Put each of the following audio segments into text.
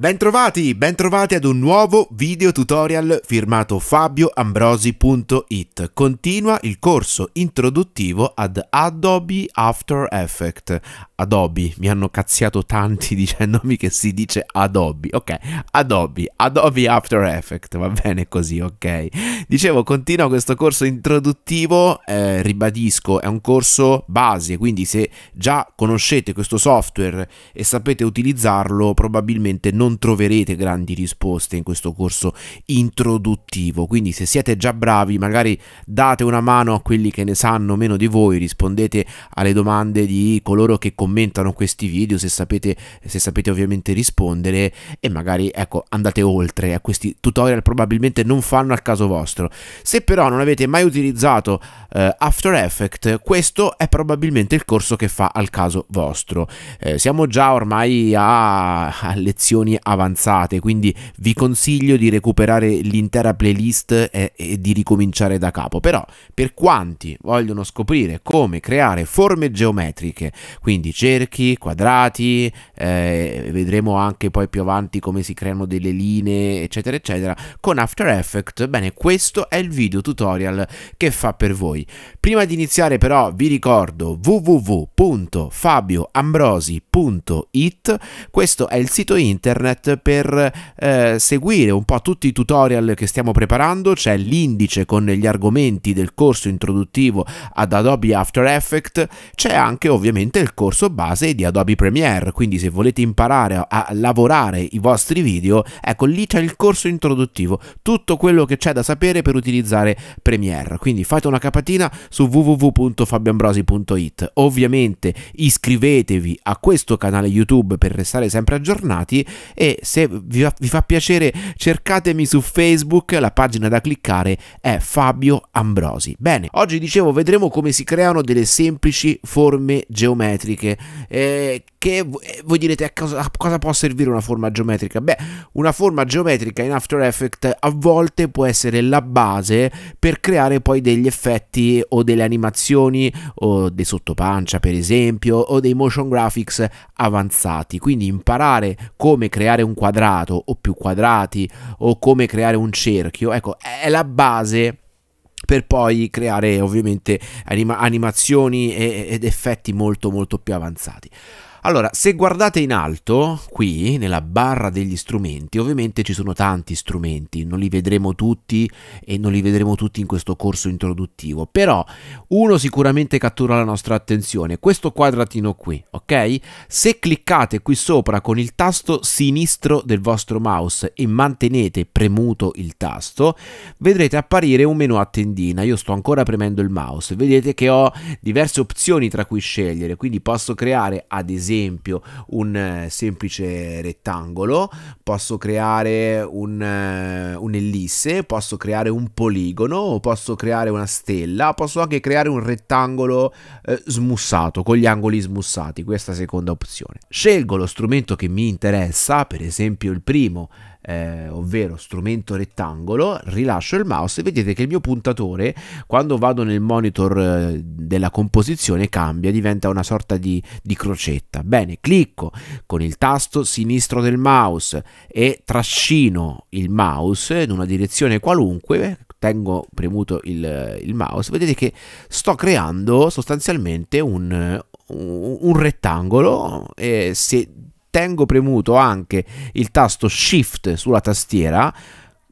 Bentrovati, bentrovati ad un nuovo video tutorial firmato fabioambrosi.it. Continua il corso introduttivo ad Adobe After Effects. Adobe, mi hanno cazziato tanti dicendomi che si dice Adobe. Ok, Adobe, Adobe After Effects, va bene così, ok. Dicevo, continua questo corso introduttivo, eh, ribadisco, è un corso base, quindi se già conoscete questo software e sapete utilizzarlo, probabilmente non non troverete grandi risposte in questo corso introduttivo, quindi se siete già bravi magari date una mano a quelli che ne sanno meno di voi, rispondete alle domande di coloro che commentano questi video se sapete, se sapete ovviamente rispondere e magari ecco andate oltre a questi tutorial probabilmente non fanno al caso vostro. Se però non avete mai utilizzato eh, After Effects, questo è probabilmente il corso che fa al caso vostro. Eh, siamo già ormai a, a lezioni avanzate, quindi vi consiglio di recuperare l'intera playlist e, e di ricominciare da capo. Però per quanti vogliono scoprire come creare forme geometriche, quindi cerchi, quadrati, eh, vedremo anche poi più avanti come si creano delle linee, eccetera, eccetera, con After Effects, bene, questo è il video tutorial che fa per voi. Prima di iniziare però vi ricordo www.fabioambrosi.it, questo è il sito internet internet per eh, seguire un po' tutti i tutorial che stiamo preparando, c'è l'indice con gli argomenti del corso introduttivo ad Adobe After Effects, c'è anche ovviamente il corso base di Adobe Premiere, quindi se volete imparare a lavorare i vostri video, ecco lì c'è il corso introduttivo, tutto quello che c'è da sapere per utilizzare Premiere, quindi fate una capatina su www.fabioambrosi.it, ovviamente iscrivetevi a questo canale YouTube per restare sempre aggiornati e se vi fa, vi fa piacere cercatemi su Facebook, la pagina da cliccare è Fabio Ambrosi. Bene, oggi dicevo vedremo come si creano delle semplici forme geometriche. Eh, che eh, voi direte a cosa, a cosa, può servire una forma geometrica? Beh, una forma geometrica in After Effects a volte può essere la base per creare poi degli effetti o delle animazioni o dei sottopancia per esempio o dei motion graphics avanzati. Quindi imparare come creare creare un quadrato o più quadrati o come creare un cerchio, ecco, è la base per poi creare ovviamente anima animazioni ed effetti molto molto più avanzati. Allora, se guardate in alto, qui nella barra degli strumenti, ovviamente ci sono tanti strumenti, non li vedremo tutti e non li vedremo tutti in questo corso introduttivo, però uno sicuramente cattura la nostra attenzione, questo quadratino qui, ok? Se cliccate qui sopra con il tasto sinistro del vostro mouse e mantenete premuto il tasto, vedrete apparire un menu a tendina, io sto ancora premendo il mouse, vedete che ho diverse opzioni tra cui scegliere, quindi posso creare ad esempio esempio un eh, semplice rettangolo, posso creare un, eh, un'ellisse, posso creare un poligono, posso creare una stella, posso anche creare un rettangolo eh, smussato, con gli angoli smussati, questa seconda opzione. Scelgo lo strumento che mi interessa, per esempio il primo eh, ovvero strumento rettangolo, rilascio il mouse e vedete che il mio puntatore quando vado nel monitor eh, della composizione cambia, diventa una sorta di, di crocetta. Bene, clicco con il tasto sinistro del mouse e trascino il mouse in una direzione qualunque, tengo premuto il, il, mouse, vedete che sto creando sostanzialmente un, un, un rettangolo e se tengo premuto anche il tasto Shift sulla tastiera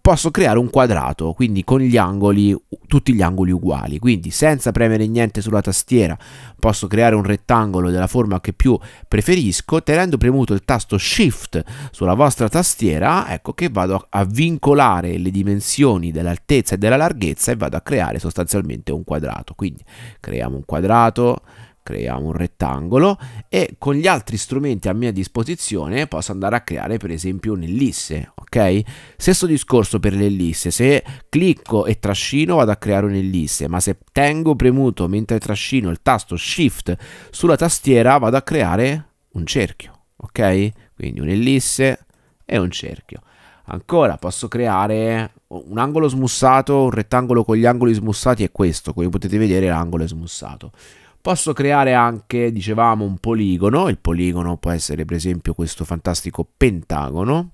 posso creare un quadrato, quindi con gli angoli, tutti gli angoli uguali, quindi senza premere niente sulla tastiera posso creare un rettangolo della forma che più preferisco, tenendo premuto il tasto Shift sulla vostra tastiera, ecco che vado a vincolare le dimensioni dell'altezza e della larghezza e vado a creare sostanzialmente un quadrato, quindi creiamo un quadrato, creiamo un rettangolo e con gli altri strumenti a mia disposizione posso andare a creare per esempio un'ellisse, ok? Stesso discorso per l'ellisse, se clicco e trascino vado a creare un'ellisse, ma se tengo premuto mentre trascino il tasto Shift sulla tastiera vado a creare un cerchio, ok? Quindi un'ellisse e un cerchio. Ancora posso creare un angolo smussato, un rettangolo con gli angoli smussati è questo, come potete vedere l'angolo è smussato. Posso creare anche, dicevamo, un poligono, il poligono può essere per esempio questo fantastico pentagono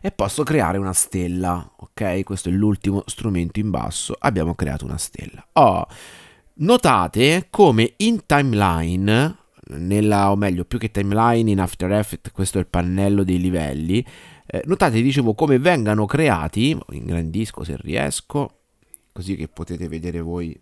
e posso creare una stella, ok? Questo è l'ultimo strumento in basso, abbiamo creato una stella. Oh, notate come in timeline, nella, o meglio più che timeline in After Effects, questo è il pannello dei livelli, eh, notate dicevo come vengano creati, ingrandisco se riesco, così che potete vedere voi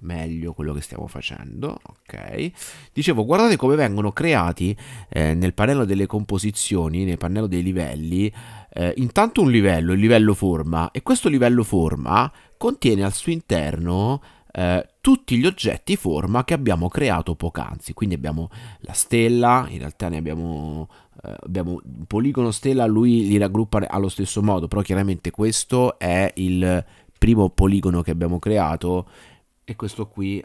meglio quello che stiamo facendo ok dicevo guardate come vengono creati eh, nel pannello delle composizioni nel pannello dei livelli eh, intanto un livello il livello forma e questo livello forma contiene al suo interno eh, tutti gli oggetti forma che abbiamo creato poc'anzi quindi abbiamo la stella in realtà ne abbiamo eh, abbiamo un poligono stella lui li raggruppa allo stesso modo però chiaramente questo è il primo poligono che abbiamo creato e questo qui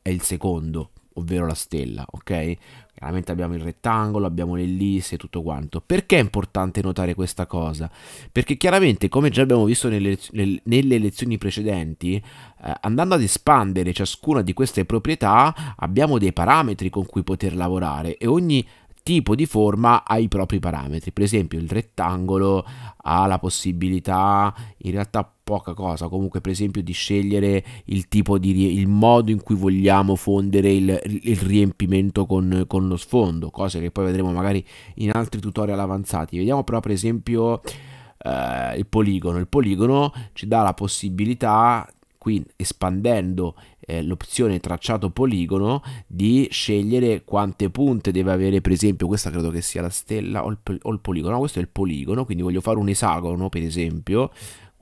è il secondo, ovvero la stella, ok? Chiaramente abbiamo il rettangolo, abbiamo l'ellisse e tutto quanto. Perché è importante notare questa cosa? Perché chiaramente, come già abbiamo visto nelle, lezioni precedenti, eh, andando ad espandere ciascuna di queste proprietà, abbiamo dei parametri con cui poter lavorare e ogni tipo di forma ha i propri parametri. Per esempio il rettangolo ha la possibilità, in realtà poca cosa, comunque per esempio di scegliere il tipo di il modo in cui vogliamo fondere il, il riempimento con, con, lo sfondo, cose che poi vedremo magari in altri tutorial avanzati. Vediamo però per esempio eh, il poligono, il poligono ci dà la possibilità qui espandendo eh, l'opzione tracciato poligono di scegliere quante punte deve avere per esempio questa credo che sia la stella o il, o il poligono no, questo è il poligono quindi voglio fare un esagono per esempio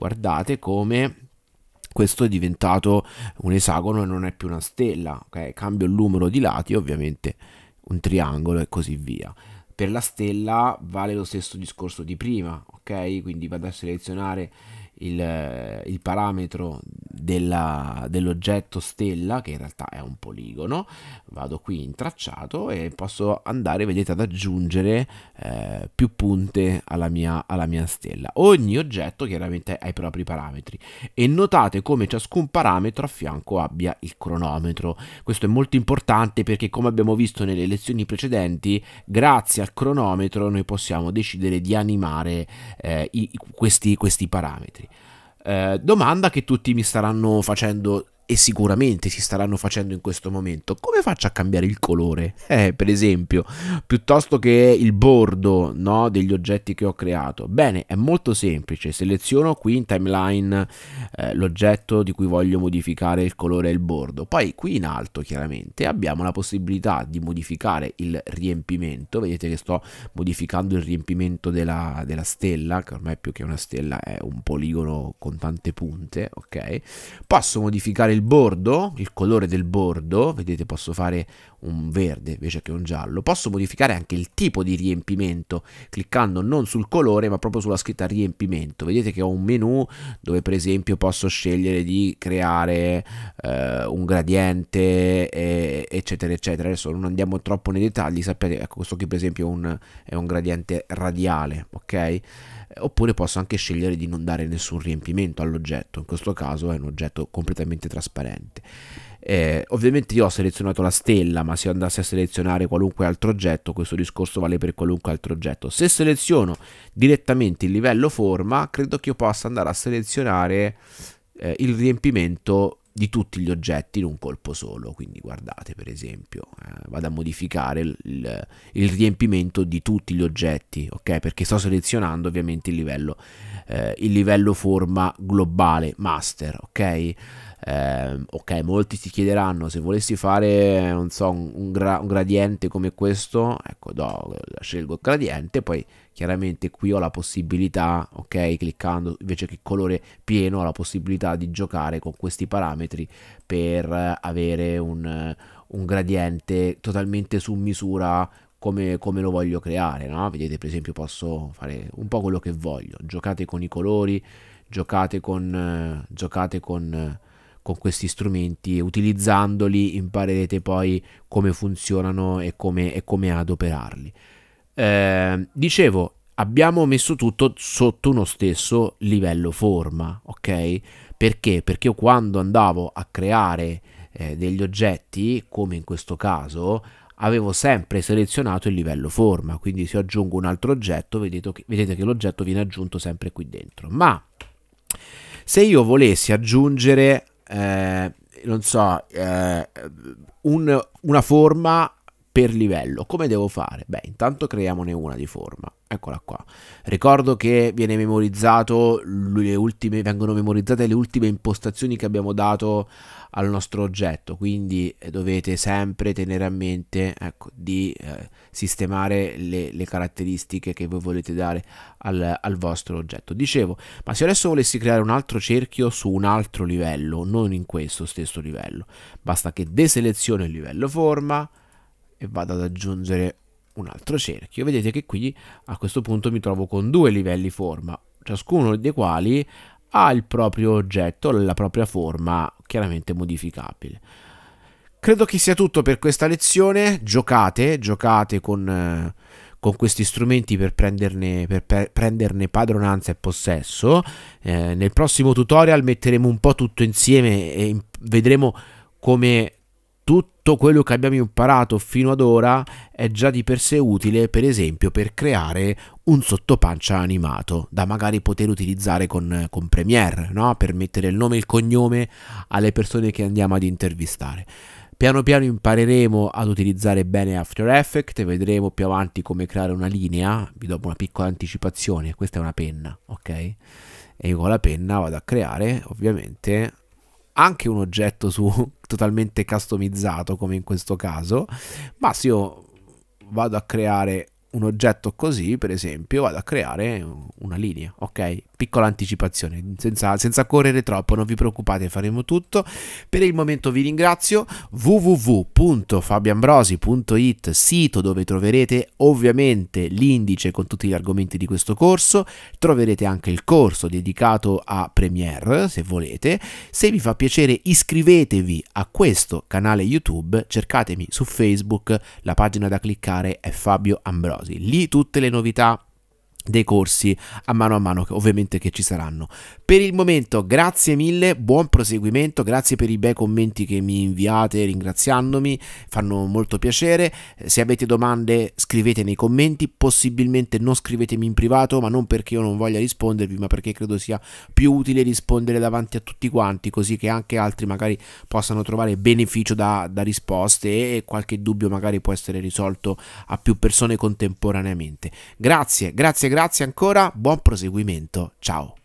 guardate come questo è diventato un esagono e non è più una stella, okay? cambio il numero di lati, ovviamente un triangolo e così via. Per la stella vale lo stesso discorso di prima, ok? Quindi vado a selezionare il, il parametro della, dell'oggetto stella, che in realtà è un poligono, vado qui in tracciato e posso andare, vedete, ad aggiungere eh, più punte alla mia, alla mia stella. Ogni oggetto chiaramente ha i propri parametri e notate come ciascun parametro a fianco abbia il cronometro. Questo è molto importante perché come abbiamo visto nelle lezioni precedenti, grazie al cronometro noi possiamo decidere di animare eh, i, questi, questi parametri. Eh, domanda che tutti mi staranno facendo e sicuramente si staranno facendo in questo momento, come faccio a cambiare il colore? Eh, per esempio, piuttosto che il bordo no, degli oggetti che ho creato. Bene, è molto semplice, seleziono qui in timeline eh, l'oggetto di cui voglio modificare il colore e il bordo, poi qui in alto chiaramente abbiamo la possibilità di modificare il riempimento, vedete che sto modificando il riempimento della, della stella, che ormai più che una stella è un poligono con tante punte, ok? Posso modificare il il bordo, il colore del bordo, vedete posso fare un verde invece che un giallo, posso modificare anche il tipo di riempimento cliccando non sul colore ma proprio sulla scritta riempimento, vedete che ho un menu dove per esempio posso scegliere di creare eh, un gradiente e, eccetera, eccetera. Adesso non andiamo troppo nei dettagli, sapete, ecco, questo qui per esempio è un, è un gradiente radiale, ok? Eh, oppure posso anche scegliere di non dare nessun riempimento all'oggetto, in questo caso è un oggetto completamente trasparente. Eh, ovviamente io ho selezionato la stella, ma se andassi a selezionare qualunque altro oggetto, questo discorso vale per qualunque altro oggetto. Se seleziono direttamente il livello forma, credo che io possa andare a selezionare eh, il riempimento di tutti gli oggetti in un colpo solo. Quindi guardate per esempio, eh, vado a modificare il, il, il, riempimento di tutti gli oggetti, ok? Perché sto selezionando ovviamente il livello, eh, il livello forma globale master, ok? Eh, ok, molti si chiederanno se volessi fare, non so, un, un, gra- un gradiente come questo, ecco, do, scelgo il gradiente, poi chiaramente qui ho la possibilità, ok, cliccando invece che colore pieno, ho la possibilità di giocare con questi parametri per avere un, un gradiente totalmente su misura come, come, lo voglio creare. No? Vedete, per esempio, posso fare un po' quello che voglio. Giocate con i colori, giocate con. giocate con con questi strumenti e utilizzandoli imparerete poi come funzionano e come, e come adoperarli. Eh, dicevo, abbiamo messo tutto sotto uno stesso livello forma, ok? Perché? Perché io quando andavo a creare eh, degli oggetti, come in questo caso, avevo sempre selezionato il livello forma, quindi se aggiungo un altro oggetto vedete che, vedete che l'oggetto viene aggiunto sempre qui dentro. Ma se io volessi aggiungere eh, non so, eh, un, una forma per livello. Come devo fare? Beh, intanto creiamone una di forma. Eccola qua. Ricordo che viene memorizzato le ultime, vengono memorizzate le ultime impostazioni che abbiamo dato al nostro oggetto, quindi eh, dovete sempre tenere a mente ecco, di eh, sistemare le, le, caratteristiche che voi volete dare al, al vostro oggetto. Dicevo, ma se adesso volessi creare un altro cerchio su un altro livello, non in questo stesso livello, basta che deseleziono il livello forma, e vado ad aggiungere un altro cerchio vedete che qui a questo punto mi trovo con due livelli forma ciascuno dei quali ha il proprio oggetto la propria forma chiaramente modificabile credo che sia tutto per questa lezione giocate giocate con eh, con questi strumenti per prenderne, per, per prenderne padronanza e possesso. Eh, nel prossimo tutorial metteremo un po' tutto insieme e vedremo come tutto quello che abbiamo imparato fino ad ora è già di per sé utile, per esempio, per creare un sottopancia animato da magari poter utilizzare con, con Premiere, no? per mettere il nome e il cognome alle persone che andiamo ad intervistare. Piano piano impareremo ad utilizzare bene After Effects, vedremo più avanti come creare una linea, vi do una piccola anticipazione, questa è una penna, ok? E io con la penna vado a creare ovviamente anche un oggetto su totalmente customizzato come in questo caso ma se io vado a creare un oggetto così, per esempio, vado a creare una linea, ok? Piccola anticipazione, senza, senza, correre troppo, non vi preoccupate, faremo tutto. Per il momento vi ringrazio, www.fabianbrosi.it, sito dove troverete ovviamente l'indice con tutti gli argomenti di questo corso, troverete anche il corso dedicato a Premiere, se volete. Se vi fa piacere iscrivetevi a questo canale YouTube, cercatemi su Facebook, la pagina da cliccare è Fabio Ambrosi. Lì tutte le novità dei corsi a mano a mano ovviamente che ci saranno per il momento grazie mille buon proseguimento grazie per i bei commenti che mi inviate ringraziandomi fanno molto piacere eh, se avete domande scrivete nei commenti possibilmente non scrivetemi in privato ma non perché io non voglia rispondervi ma perché credo sia più utile rispondere davanti a tutti quanti così che anche altri magari possano trovare beneficio da, da risposte e qualche dubbio magari può essere risolto a più persone contemporaneamente grazie grazie grazie ancora, buon proseguimento, ciao.